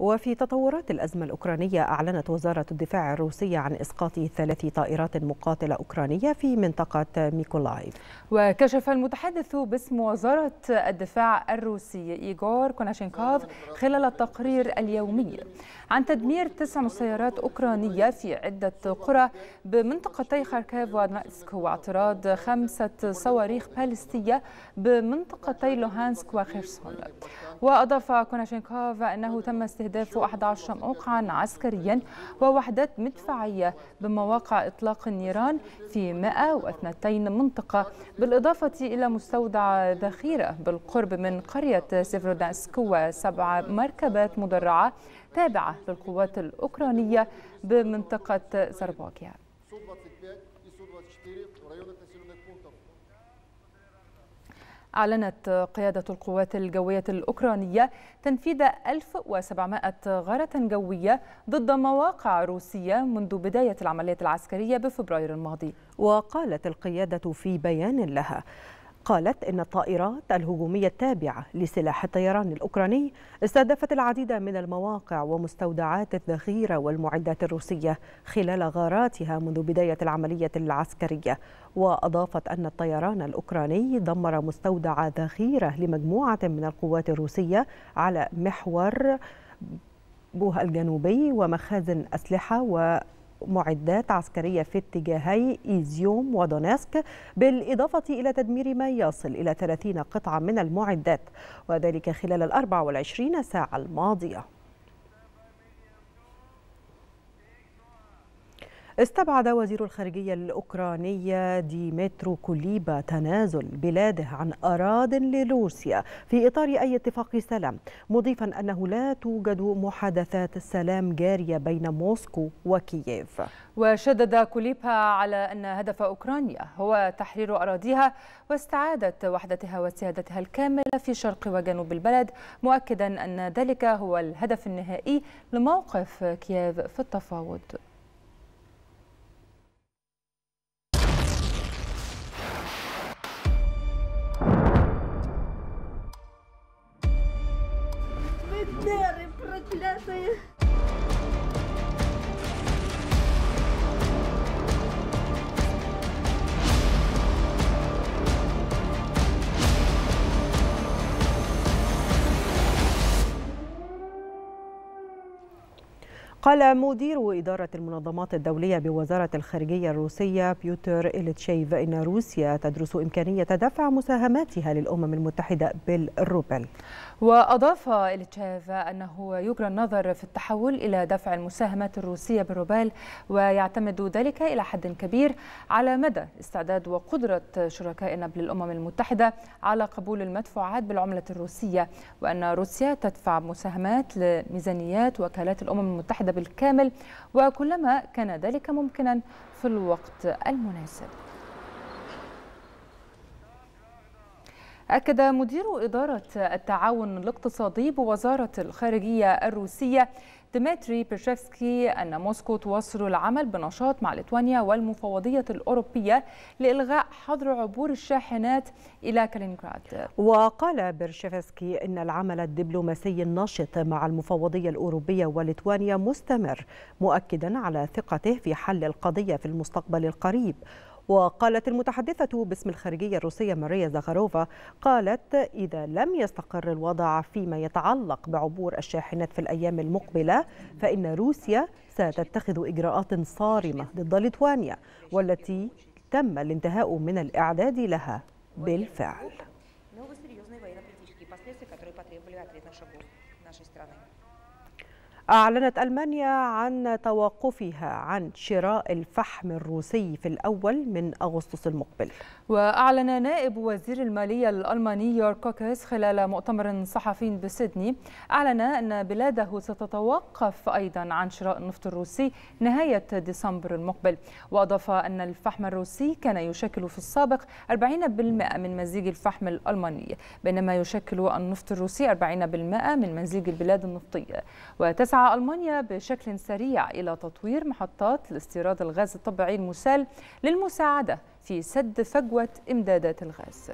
وفي تطورات الأزمة الأوكرانية أعلنت وزارة الدفاع الروسية عن إسقاط ثلاث طائرات مقاتلة أوكرانية في منطقة ميكولايف وكشف المتحدث باسم وزارة الدفاع الروسي إيغور كوناشينكوف خلال التقرير اليومي عن تدمير تسع مسيرات أوكرانية في عدة قرى بمنطقتي خاركيف ودمسك واعتراض خمسة صواريخ باليستية بمنطقتي لوهانسك وخيرسون وأضاف كوناشينكوف أنه تم استهداف استهداف 11 موقعا عسكريا ووحدات مدفعية بمواقع إطلاق النيران في 102 منطقة بالإضافة إلى مستودع ذخيرة بالقرب من قرية سيفرودانسك وسبع مركبات مدرعة تابعة للقوات الأوكرانية بمنطقة سرباكيا. أعلنت قيادة القوات الجوية الأوكرانية تنفيذ 1700 غارة جوية ضد مواقع روسية منذ بداية العملية العسكرية بفبراير الماضي وقالت القيادة في بيان لها قالت إن الطائرات الهجومية التابعة لسلاح الطيران الأوكراني استهدفت العديد من المواقع ومستودعات الذخيرة والمعدات الروسية خلال غاراتها منذ بداية العملية العسكرية وأضافت أن الطيران الأوكراني دمر مستودع ذخيرة لمجموعة من القوات الروسية على محور بوها الجنوبي ومخازن أسلحة و معدات عسكرية في اتجاهي إيزيوم ودونيسك بالإضافة إلى تدمير ما يصل إلى 30 قطعة من المعدات وذلك خلال ال 24 ساعة الماضية استبعد وزير الخارجية الأوكرانية ديمترو كوليبا تنازل بلاده عن أراض لروسيا في إطار أي اتفاق سلام مضيفا أنه لا توجد محادثات سلام جارية بين موسكو وكييف وشدد كوليبا على أن هدف أوكرانيا هو تحرير أراضيها واستعادة وحدتها وسيادتها الكاملة في شرق وجنوب البلد مؤكدا أن ذلك هو الهدف النهائي لموقف كييف في التفاوض Бандеры проклятые! قال مدير إدارة المنظمات الدولية بوزارة الخارجية الروسية بيوتر إليتشيف إن روسيا تدرس إمكانية دفع مساهماتها للأمم المتحدة بالروبل وأضاف إليتشيف أنه يجرى النظر في التحول إلى دفع المساهمات الروسية بالروبل ويعتمد ذلك إلى حد كبير على مدى استعداد وقدرة شركائنا بالأمم المتحدة على قبول المدفوعات بالعملة الروسية وأن روسيا تدفع مساهمات لميزانيات وكالات الأمم المتحدة بالكامل وكلما كان ذلك ممكنا في الوقت المناسب أكد مدير إدارة التعاون الاقتصادي بوزارة الخارجية الروسية ديمتري بيرشيفسكي أن موسكو تواصل العمل بنشاط مع ليتوانيا والمفوضية الأوروبية لإلغاء حظر عبور الشاحنات إلى كالينغراد وقال بيرشيفسكي أن العمل الدبلوماسي الناشط مع المفوضية الأوروبية وليتوانيا مستمر مؤكدا على ثقته في حل القضية في المستقبل القريب وقالت المتحدثة باسم الخارجية الروسية ماريا زاغاروفا قالت إذا لم يستقر الوضع فيما يتعلق بعبور الشاحنات في الأيام المقبلة فإن روسيا ستتخذ إجراءات صارمة ضد ليتوانيا والتي تم الانتهاء من الإعداد لها بالفعل. أعلنت ألمانيا عن توقفها عن شراء الفحم الروسي في الأول من أغسطس المقبل وأعلن نائب وزير المالية الألماني يورك كوكس خلال مؤتمر صحفي بسيدني أعلن أن بلاده ستتوقف أيضا عن شراء النفط الروسي نهاية ديسمبر المقبل وأضاف أن الفحم الروسي كان يشكل في السابق 40% من مزيج الفحم الألماني بينما يشكل النفط الروسي 40% من مزيج البلاد النفطيه وتسعى ألمانيا بشكل سريع إلى تطوير محطات لاستيراد الغاز الطبيعي المسال للمساعدة في سد فجوة إمدادات الغاز